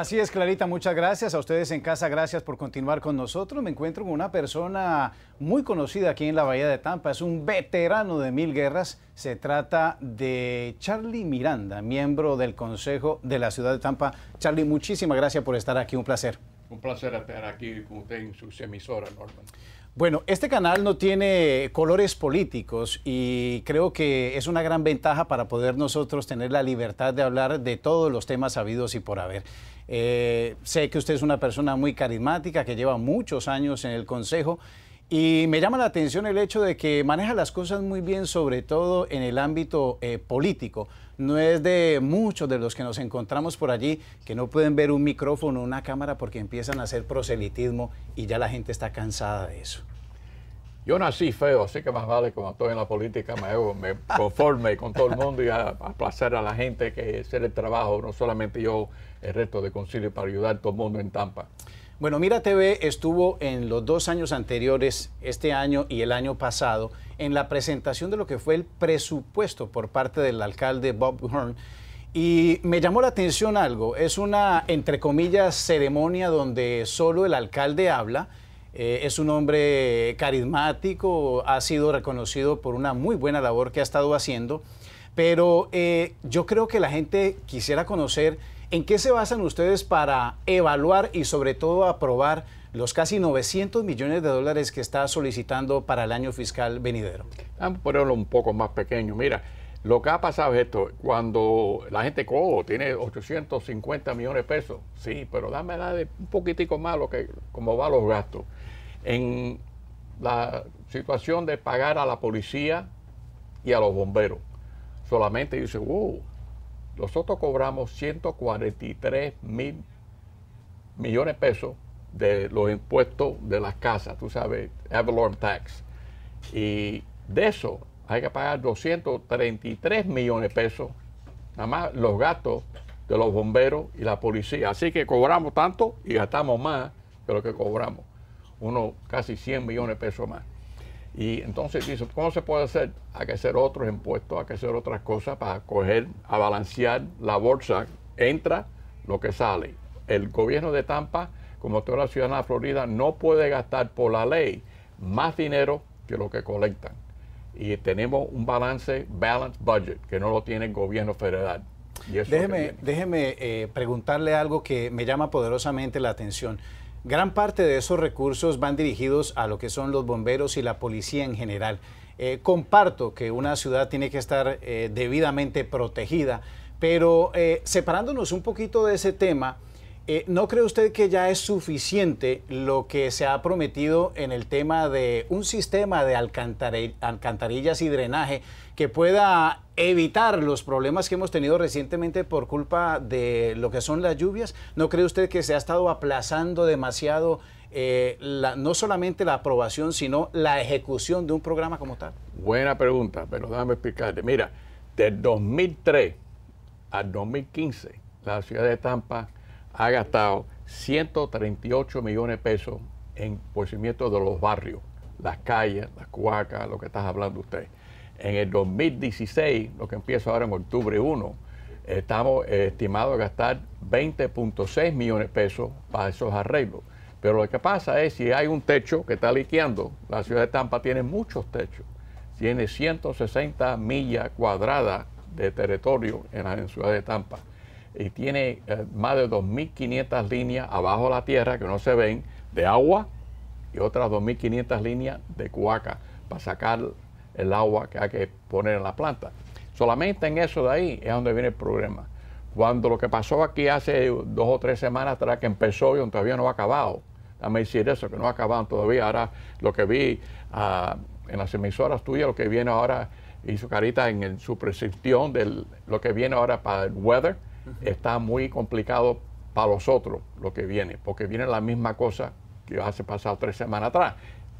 Así es, Clarita, muchas gracias. A ustedes en casa, gracias por continuar con nosotros. Me encuentro con una persona muy conocida aquí en la Bahía de Tampa. Es un veterano de mil guerras. Se trata de Charlie Miranda, miembro del Consejo de la Ciudad de Tampa. Charlie, muchísimas gracias por estar aquí. Un placer. Un placer estar aquí con usted en sus emisoras, Norman. Bueno, este canal no tiene colores políticos y creo que es una gran ventaja para poder nosotros tener la libertad de hablar de todos los temas habidos y por haber. Eh, sé que usted es una persona muy carismática que lleva muchos años en el Consejo. Y me llama la atención el hecho de que maneja las cosas muy bien, sobre todo en el ámbito eh, político. No es de muchos de los que nos encontramos por allí que no pueden ver un micrófono, o una cámara, porque empiezan a hacer proselitismo y ya la gente está cansada de eso. Yo nací feo, así que más vale como estoy en la política, me, conforme con todo el mundo y a, a a la gente que hacer el trabajo, no solamente yo, el resto de concilio para ayudar a todo el mundo en Tampa. Bueno, Mira TV estuvo en los dos años anteriores, este año y el año pasado, en la presentación de lo que fue el presupuesto por parte del alcalde Bob Horn. Y me llamó la atención algo, es una, entre comillas, ceremonia donde solo el alcalde habla, eh, es un hombre carismático, ha sido reconocido por una muy buena labor que ha estado haciendo, pero eh, yo creo que la gente quisiera conocer ¿En qué se basan ustedes para evaluar y sobre todo aprobar los casi 900 millones de dólares que está solicitando para el año fiscal venidero? Vamos ah, pues a ponerlo un poco más pequeño. Mira, lo que ha pasado es esto, cuando la gente cojo tiene 850 millones de pesos, sí, pero dame un poquitico más lo que, como va los gastos. En la situación de pagar a la policía y a los bomberos, solamente dice, wow, nosotros cobramos 143 mil millones de pesos de los impuestos de las casas, tú sabes, Avalon Tax. Y de eso hay que pagar 233 millones de pesos, nada más los gastos de los bomberos y la policía. Así que cobramos tanto y gastamos más de lo que cobramos, unos casi 100 millones de pesos más. Y entonces dice, ¿cómo se puede hacer? Hay que hacer otros impuestos, hay que hacer otras cosas para coger, a balancear la bolsa. Entra lo que sale. El gobierno de Tampa, como toda la ciudad de la Florida, no puede gastar por la ley más dinero que lo que colectan. Y tenemos un balance, balance budget, que no lo tiene el gobierno federal. déjeme déjeme eh, preguntarle algo que me llama poderosamente la atención. Gran parte de esos recursos van dirigidos a lo que son los bomberos y la policía en general. Eh, comparto que una ciudad tiene que estar eh, debidamente protegida, pero eh, separándonos un poquito de ese tema, eh, ¿No cree usted que ya es suficiente lo que se ha prometido en el tema de un sistema de alcantarillas y drenaje que pueda evitar los problemas que hemos tenido recientemente por culpa de lo que son las lluvias? ¿No cree usted que se ha estado aplazando demasiado eh, no solamente la aprobación, sino la ejecución de un programa como tal? Buena pregunta, pero déjame explicarte. Mira, del 2003 al 2015, la ciudad de Tampa ha gastado 138 millones de pesos en crecimiento de los barrios, las calles, las cuacas, lo que estás hablando usted. En el 2016, lo que empieza ahora en octubre 1, estamos eh, estimados a gastar 20.6 millones de pesos para esos arreglos. Pero lo que pasa es si hay un techo que está liqueando, la ciudad de Tampa tiene muchos techos, tiene 160 millas cuadradas de territorio en la ciudad de Tampa y tiene eh, más de 2.500 líneas abajo de la tierra que no se ven de agua y otras 2.500 líneas de cuaca para sacar el agua que hay que poner en la planta. Solamente en eso de ahí es donde viene el problema. Cuando lo que pasó aquí hace dos o tres semanas atrás que empezó y todavía no ha acabado. Dame decir eso, que no ha acabado todavía. Ahora lo que vi ah, en las emisoras tuyas, lo que viene ahora, y su carita en su prescripción de lo que viene ahora para el weather, está muy complicado para nosotros lo que viene, porque viene la misma cosa que hace pasado tres semanas atrás.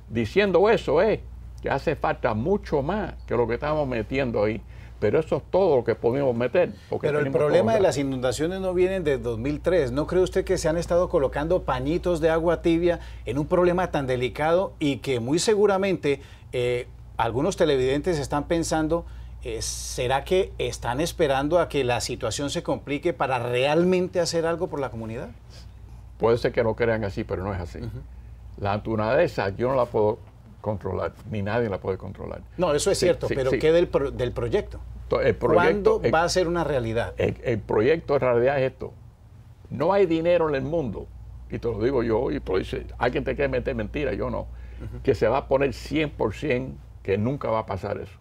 Diciendo eso es que hace falta mucho más que lo que estamos metiendo ahí. Pero eso es todo lo que podemos meter. Pero el problema de las inundaciones no viene de 2003. ¿No cree usted que se han estado colocando pañitos de agua tibia en un problema tan delicado y que muy seguramente eh, algunos televidentes están pensando eh, ¿Será que están esperando a que la situación se complique para realmente hacer algo por la comunidad? Puede ser que no crean así, pero no es así. La La naturaleza yo no la puedo controlar, ni nadie la puede controlar. No, eso es cierto, pero ¿qué del, proyecto? el proyecto ¿Cuándo va a ser una realidad? El, proyecto en realidad es esto. No hay dinero en el mundo, y te lo digo yo, y dice, alguien te quiere meter mentira, yo no, que se va a poner 100% que nunca va a pasar eso.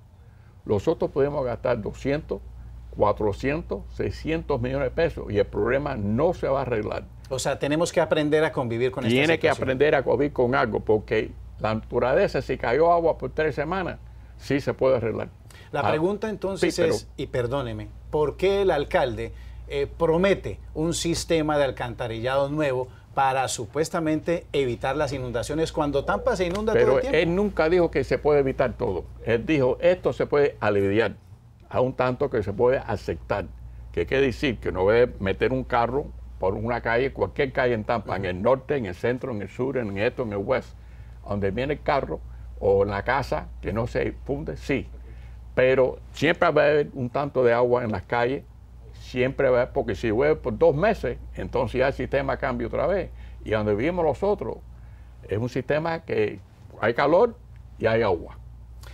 Nosotros podemos gastar 200, 400, 600 millones de pesos y el problema no se va a arreglar. O sea, tenemos que aprender a convivir con Tiene esta tiene que aprender a convivir con algo porque la naturaleza, si cayó agua por tres semanas, sí se puede arreglar. La ah, pregunta entonces es, y perdóneme, ¿por qué el alcalde eh, promete un sistema de alcantarillado nuevo para supuestamente evitar las inundaciones cuando Tampa se inunda Pero todo el tiempo. Él nunca dijo que se puede evitar todo. Él dijo, esto se puede aliviar, a un tanto que se puede aceptar. ¿Qué quiere decir que no puede meter un carro por una calle, cualquier calle en Tampa, en el norte, en el centro, en el sur, en esto, en el west, donde viene el carro o en la casa que no se funde, sí. Pero siempre va a haber un tanto de agua en las calles siempre va, porque si vuelve por dos meses, entonces ya el sistema cambia otra vez. Y donde vivimos nosotros, es un sistema que hay calor y hay agua.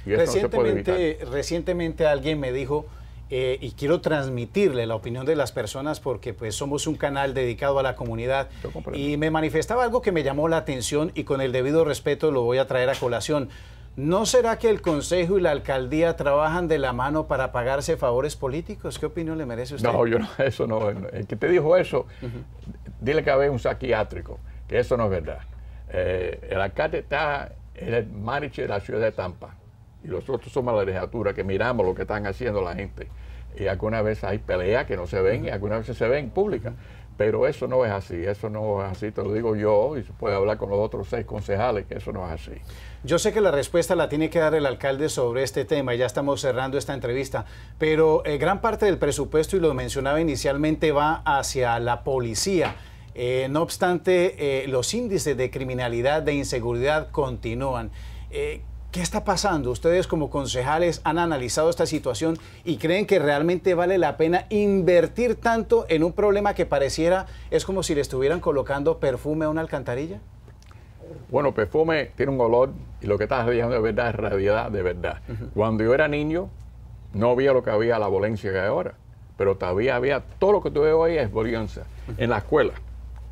recientemente, recientemente alguien me dijo, eh, y quiero transmitirle la opinión de las personas porque pues somos un canal dedicado a la comunidad y me manifestaba algo que me llamó la atención y con el debido respeto lo voy a traer a colación. ¿No será que el Consejo y la Alcaldía trabajan de la mano para pagarse favores políticos? ¿Qué opinión le merece usted? No, yo no, eso no. Eh, el que te dijo eso, dile que había un psiquiátrico, que eso no es verdad. Eh, el alcalde está en el mariche de la ciudad de Tampa y nosotros somos la legislatura que miramos lo que están haciendo la gente. Y algunas veces hay peleas que no se ven y algunas veces se ven públicas. Pero eso no es así, eso no es así, te lo digo yo y se puede hablar con los otros seis concejales que eso no es así. Yo sé que la respuesta la tiene que dar el alcalde sobre este tema ya estamos cerrando esta entrevista, pero eh, gran parte del presupuesto, y lo mencionaba inicialmente, va hacia la policía. Eh, no obstante, eh, los índices de criminalidad, de inseguridad continúan. ¿Qué está pasando? ¿Ustedes como concejales han analizado esta situación y creen que realmente vale la pena invertir tanto en un problema que pareciera es como si le estuvieran colocando perfume a una alcantarilla? Bueno, perfume tiene un olor y lo que estás diciendo de verdad es realidad de verdad. Cuando yo era niño no había lo que había, la violencia que hay ahora, pero todavía había, todo lo que tú ves hoy es violencia. En la escuela,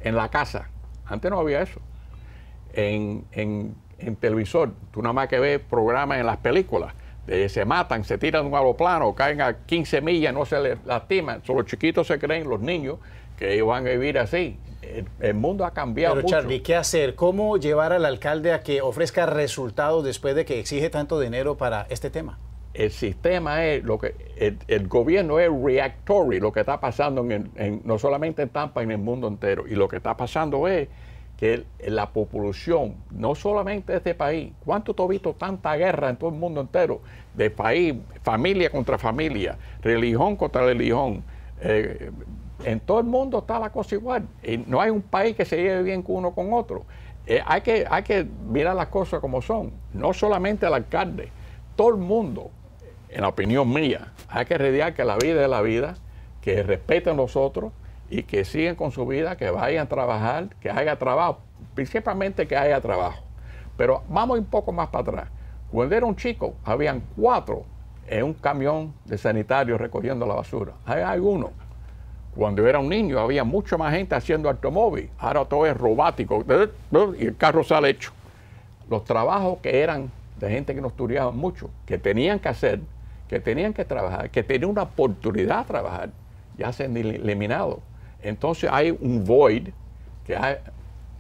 en la casa, antes no había eso. En, en en televisor. Tú nada más que ves programas en las películas. se matan, se tiran de un plano caen a 15 millas, no se les lastiman. Solo los chiquitos se creen, los niños, que ellos van a vivir así. El, mundo ha cambiado Pero, Charlie, ¿qué hacer? ¿Cómo llevar al alcalde a que ofrezca resultados después de que exige tanto dinero para este tema? El sistema es lo que el, gobierno es reactory, lo que está pasando en, no solamente en Tampa, en el mundo entero. Y lo que está pasando es la población no solamente de este país, ¿cuánto tú has visto tanta guerra en todo el mundo entero? De país, familia contra familia, religión contra religión. Eh, en todo el mundo está la cosa igual. Y no hay un país que se lleve bien con uno con otro. Eh, hay, que, hay que mirar las cosas como son. No solamente el alcalde, todo el mundo, en la opinión mía, hay que rediar que la vida es la vida, que respeten los otros y que sigan con su vida, que vayan a trabajar, que haya trabajo, principalmente que haya trabajo. Pero vamos un poco más para atrás. Cuando era un chico, habían cuatro en un camión de sanitario recogiendo la basura. Hay algunos. Cuando era un niño había mucha más gente haciendo automóvil. Ahora todo es robático y el carro sale hecho. Los trabajos que eran de gente que no estudiaba mucho, que tenían que hacer, que tenían que trabajar, que tenían una oportunidad de trabajar, ya se han eliminado. Entonces hay un void que ha,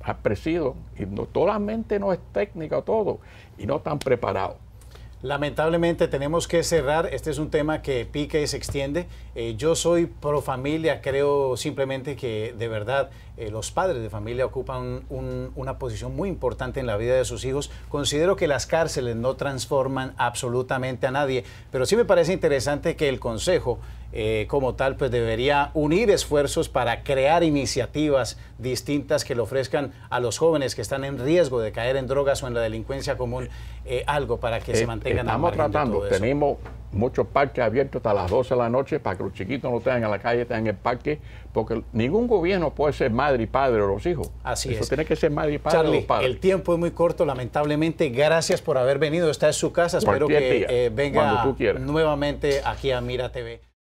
ha y no, no es técnica todo y no están preparados. Lamentablemente tenemos que cerrar. Este es un tema que pica y se extiende. Eh, yo soy pro familia, creo simplemente que de verdad eh, los padres de familia ocupan una posición muy importante en la vida de sus hijos. Considero que las cárceles no transforman absolutamente a nadie, pero sí me parece interesante que el Consejo eh, como tal, pues debería unir esfuerzos para crear iniciativas distintas que le ofrezcan a los jóvenes que están en riesgo de caer en drogas o en la delincuencia común eh, algo para que se mantengan. Estamos tratando, de eso. tenemos muchos parques abiertos hasta las 12 de la noche para que los chiquitos no estén en la calle, estén en el parque, porque ningún gobierno puede ser madre y padre de los hijos. Así Eso tiene que ser madre y padre de los padres. El tiempo es muy corto, lamentablemente. Gracias por haber venido. Esta en su casa. Espero que eh, venga nuevamente aquí a Mira TV.